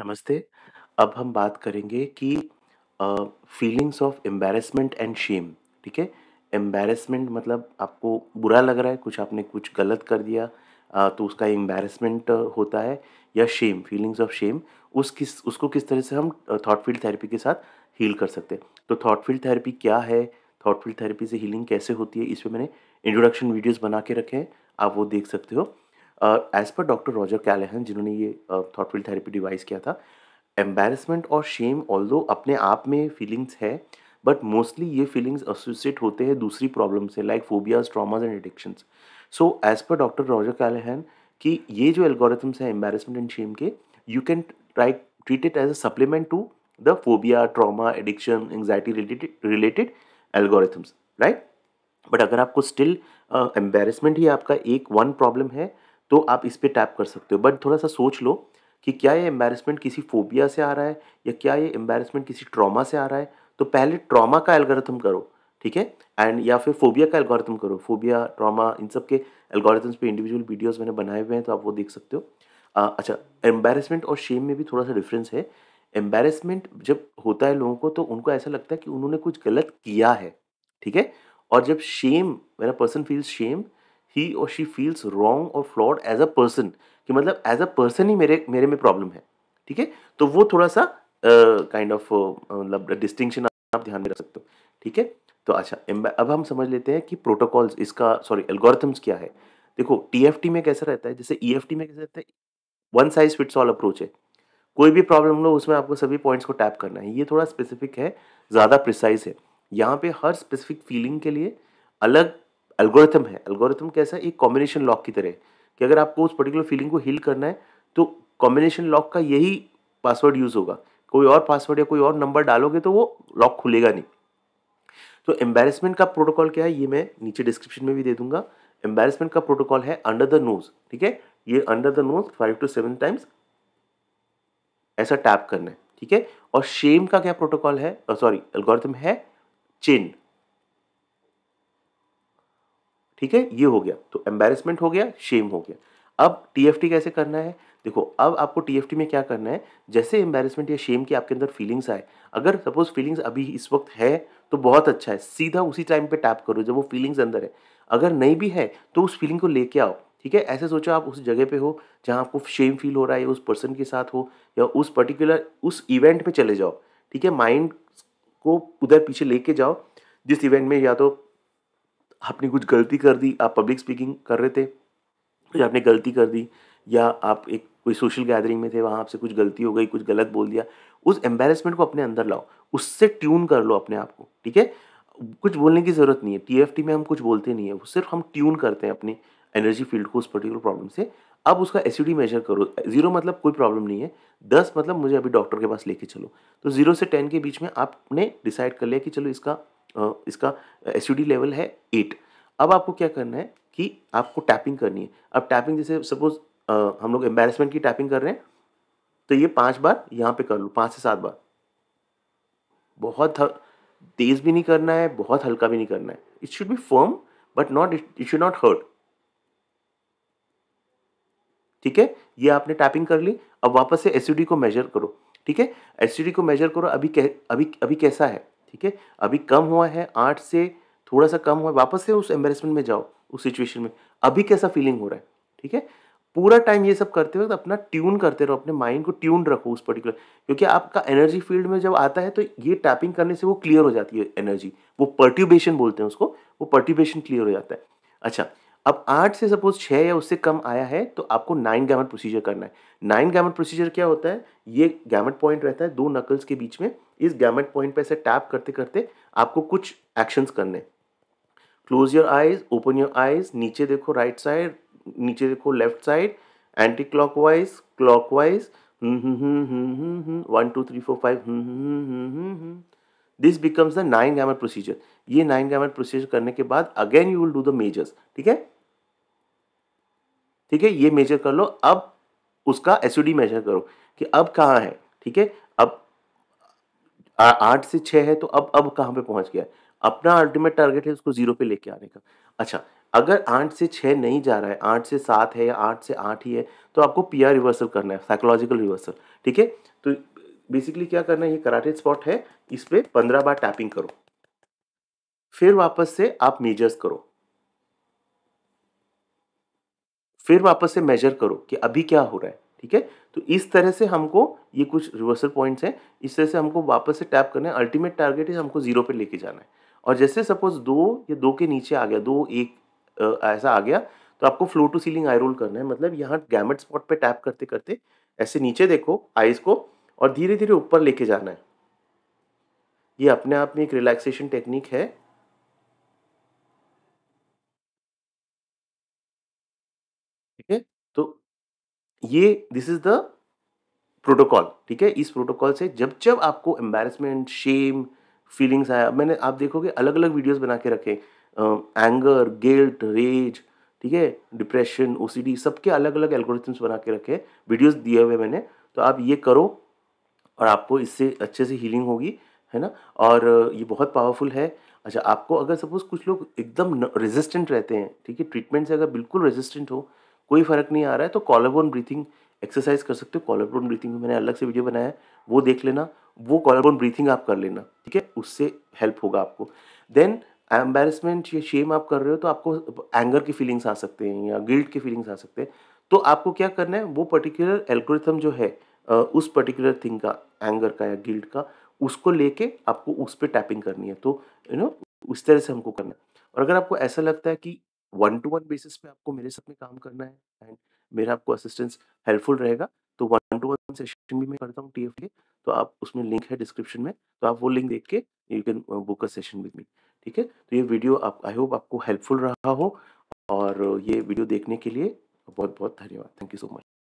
नमस्ते। अब हम बात करेंगे कि feelings of embarrassment and shame, ठीक है? एम्बेरसमेंट मतलब आपको बुरा लग रहा है, कुछ आपने कुछ गलत कर दिया अ, तो उसका एम्बेरसमेंट होता है या शेम, फीलिंग्स ऑफ शेम उस किस उसको किस तरह से हम थॉट फील्ड थेरेपी के साथ हील कर सकते हैं। तो थॉट फील्ड थेरेपी क्या है? थॉट फील्ड थेरेपी से हीलिंग कैसे होती है? इस पर मैंने इंट्रोडक्शन वीडियोज़ बना के रखे हैं, आप वो देख सकते हो। एज पर डॉक्टर रॉजर कैलेहन जिन्होंने ये थॉटफुल थेरेपी डिवाइस किया था एम्बेरसमेंट और शेम ऑल अपने आप में फीलिंग्स है बट मोस्टली ये फीलिंग्स एसोसिएट होते हैं दूसरी प्रॉब्लम से like phobias traumas and addiction so as per doctor Roger Callahan कि ये जो एल्गोरिथम्स हैं एम्बेरसमेंट एंड शेम के you can try treat it as a supplement to the phobia trauma addiction anxiety related related algorithms right but अगर आपको still embarrassment uh, ही आपका एक one problem है तो आप इस पर टैप कर सकते हो बट थोड़ा सा सोच लो कि क्या ये एम्बेरसमेंट किसी फोबिया से आ रहा है या क्या ये एम्बेरसमेंट किसी ट्रॉमा से आ रहा है तो पहले ट्रॉमा का एल्गोरिथम करो ठीक है एंड या फिर फोबिया का एल्गोरिथम करो फोबिया ट्रॉमा इन सब के एल्गोरिथम्स पे इंडिविजुअल वीडियोस मैंने बनाए हुए हैं तो आप वो देख सकते हो आ, अच्छा एम्बेरसमेंट और शेम में भी थोड़ा सा डिफरेंस है एम्बेरसमेंट जब होता है लोगों को तो उनको ऐसा लगता है कि उन्होंने कुछ गलत किया है ठीक है और जब शेम मेरा पर्सन फील शेम ही और शी फील्स रॉन्ग और फ्लॉड एज अ पर्सन कि मतलब एज अ पर्सन ही मेरे मेरे में प्रॉब्लम है ठीक है तो वो थोड़ा सा काइंड ऑफ मतलब डिस्टिंक्शन आप ध्यान में रख सकते हो ठीक है तो अच्छा अब हम समझ लेते हैं कि प्रोटोकॉल्स इसका सॉरी एल्गोरिथम्स क्या है देखो टी में कैसा रहता है जैसे ई e में कैसे रहता है one size fits all approach है कोई भी प्रॉब्लम लो उसमें आपको सभी पॉइंट्स को टैप करना है ये थोड़ा स्पेसिफिक है ज़्यादा प्रिसाइज है यहाँ पे हर स्पेसिफिक फीलिंग के लिए अलग एल्गोरिथम है एल्गोरिथम कैसा है एक कॉम्बिनेशन लॉक की तरह कि अगर आपको उस पर्टिकुलर फीलिंग को हील करना है तो कॉम्बिनेशन लॉक का यही पासवर्ड यूज़ होगा कोई और पासवर्ड या कोई और नंबर डालोगे तो वो लॉक खुलेगा नहीं तो एम्बेरसमेंट का प्रोटोकॉल क्या है ये मैं नीचे डिस्क्रिप्शन में भी दे दूंगा एम्बेरसमेंट का प्रोटोकॉल है अंडर द नोज ठीक है ये under the nose five two seven times ऐसा टैप करना है ठीक है और शेम का क्या प्रोटोकॉल है सॉरी एल्गोरिथम है चेन ठीक है ये हो गया तो एम्बेरसमेंट हो गया शेम हो गया अब टीएफटी कैसे करना है देखो अब आपको टीएफटी में क्या करना है जैसे एम्बेरसमेंट या शेम की आपके अंदर फीलिंग्स आए अगर सपोज फीलिंग्स अभी इस वक्त है तो बहुत अच्छा है सीधा उसी टाइम पे टैप करो जब वो फीलिंग्स अंदर है अगर नहीं भी है तो उस फीलिंग को लेके आओ ठीक है ऐसे सोचो आप उस जगह पे हो जहाँ आपको शेम फील हो रहा है उस पर्सन के साथ हो या उस पर्टिकुलर उस इवेंट में चले जाओ ठीक है माइंड को उधर पीछे लेके जाओ जिस इवेंट में या तो आपने कुछ गलती कर दी आप पब्लिक स्पीकिंग कर रहे थे कुछ आपने गलती कर दी या आप एक कोई सोशल गैदरिंग में थे वहाँ आपसे कुछ गलती हो गई कुछ गलत बोल दिया उस एम्बेरसमेंट को अपने अंदर लाओ उससे ट्यून कर लो अपने आप को ठीक है कुछ बोलने की ज़रूरत नहीं है टी में हम कुछ बोलते नहीं है वो सिर्फ हम ट्यून करते हैं अपने एनर्जी फील्ड को उस पर्टिकुलर प्रॉब्लम से अब उसका एसिडी मेजर करो जीरो मतलब कोई प्रॉब्लम नहीं है दस मतलब मुझे अभी डॉक्टर के पास लेके चलो तो जीरो से टेन के बीच में आपने डिसाइड कर लिया कि चलो इसका इसका एसिडी लेवल है एट अब आपको क्या करना है कि आपको टैपिंग करनी है अब टैपिंग जैसे सपोज हम लोग एम्बेरसमेंट की टैपिंग कर रहे हैं तो ये पांच बार यहाँ पे कर लो पांच से सात बार बहुत तेज भी नहीं करना है बहुत हल्का भी नहीं करना है it should be firm but not it should not hurt ठीक है ये आपने टैपिंग कर ली अब वापस से एसिडी को मेजर करो ठीक है एसिडी को मेजर करो अभी कै, अभी अभी कैसा है ठीक है अभी कम हुआ है आठ से थोड़ा सा कम हुआ है वापस से उस एम्बेसमेंट में जाओ उस सिचुएशन में अभी कैसा फीलिंग हो रहा है ठीक है पूरा टाइम ये सब करते वक्त अपना ट्यून करते रहो अपने माइंड को ट्यून रखो उस पर्टिकुलर क्योंकि आपका एनर्जी फील्ड में जब आता है तो ये टैपिंग करने से वो क्लियर हो जाती है एनर्जी वो पर्ट्यूबेशन बोलते हैं उसको वो पर्ट्यूबेशन क्लियर हो जाता है अच्छा अब आठ से सपोज छः या उससे कम आया है तो आपको नाइन गैमेट प्रोसीजर करना है नाइन गैमेट प्रोसीजर क्या होता है ये गैमेट पॉइंट रहता है दो नकल्स के बीच में इस गैमेट पॉइंट पे ऐसे टैप करते करते आपको कुछ एक्शंस करने close your eyes open your eyes नीचे देखो राइट right साइड नीचे देखो left side anti clock wise clock wise one two three four five this becomes the nine gamut procedure ये नाइन गैमेट प्रोसीजर करने के बाद again you will do the measures ठीक है ठीक है ये मेजर कर लो अब उसका एसिडी मेजर करो कि अब कहाँ है ठीक है अब आठ से छः है तो अब अब कहाँ पे पहुँच गया है अपना अल्टीमेट टारगेट है उसको जीरो पे लेके आने का अच्छा अगर आठ से छः नहीं जा रहा है आठ से सात है या आठ से आठ ही है तो आपको पी रिवर्सल करना है साइकोलॉजिकल रिवर्सल ठीक है तो बेसिकली क्या करना है ये कराटे स्पॉट है इस पर पंद्रह बार टैपिंग करो फिर वापस से आप मेजर्स करो फिर वापस से मेजर करो कि अभी क्या हो रहा है ठीक है तो इस तरह से हमको ये कुछ रिवर्सल पॉइंट्स हैं इस तरह से हमको वापस से टैप करना है अल्टीमेट टारगेट है हमको जीरो पे लेके जाना है और जैसे सपोज दो या दो के नीचे आ गया दो एक आ, ऐसा आ गया तो आपको flow to ceiling eye roll करना है मतलब यहाँ गैमेट स्पॉट पे टैप करते करते ऐसे नीचे देखो आइज को और धीरे धीरे ऊपर लेके जाना है ये अपने आप में एक रिलैक्सेशन टेक्निक है ठीक है तो ये दिस इज द प्रोटोकॉल ठीक है इस प्रोटोकॉल से जब जब आपको एम्बेरसमेंट शेम फीलिंग्स आया मैंने आप देखोगे अलग अलग वीडियोस बना के रखे एंगर गिल्ट रेज ठीक है डिप्रेशन ओ सबके अलग अलग एल्गोरिथम्स बना के रखे वीडियोस दिए हुए मैंने तो आप ये करो और आपको इससे अच्छे से हीलिंग होगी है ना और ये बहुत पावरफुल है अच्छा आपको अगर सपोज कुछ लोग एकदम रेजिस्टेंट रहते हैं ठीक है ट्रीटमेंट से अगर बिल्कुल रेजिस्टेंट हो कोई फ़र्क नहीं आ रहा है तो कॉलरबोन ब्रीथिंग एक्सरसाइज कर सकते हो कॉलरबोन ब्रीथिंग में मैंने अलग से वीडियो बनाया है वो देख लेना वो कॉलरबोन ब्रीथिंग आप कर लेना ठीक है उससे हेल्प होगा आपको देन एम्बेरसमेंट या शेम आप कर रहे हो तो आपको एंगर की फीलिंग्स आ सकते हैं या गिल्ट की फीलिंग्स आ सकते हैं तो आपको क्या करना है वो पर्टिकुलर एल्गोरिथम जो है उस पर्टिकुलर थिंग का एंगर का या गिल्ट का उसको लेके आपको उस पर टैपिंग करनी है तो यू you नो know, उस तरह से हमको करना है और अगर आपको ऐसा लगता है कि वन टू वन बेसिस पे आपको मेरे साथ में काम करना है एंड मेरा आपको असिस्टेंस हेल्पफुल रहेगा तो वन टू वन सेशन भी मैं करता हूँ टीएफ के तो आप उसमें लिंक है डिस्क्रिप्शन में तो आप वो लिंक देख के you can book a session with me ठीक है तो ये वीडियो आप आई होप आपको हेल्पफुल रहा हो और ये वीडियो देखने के लिए बहुत बहुत धन्यवाद थैंक यू सो मच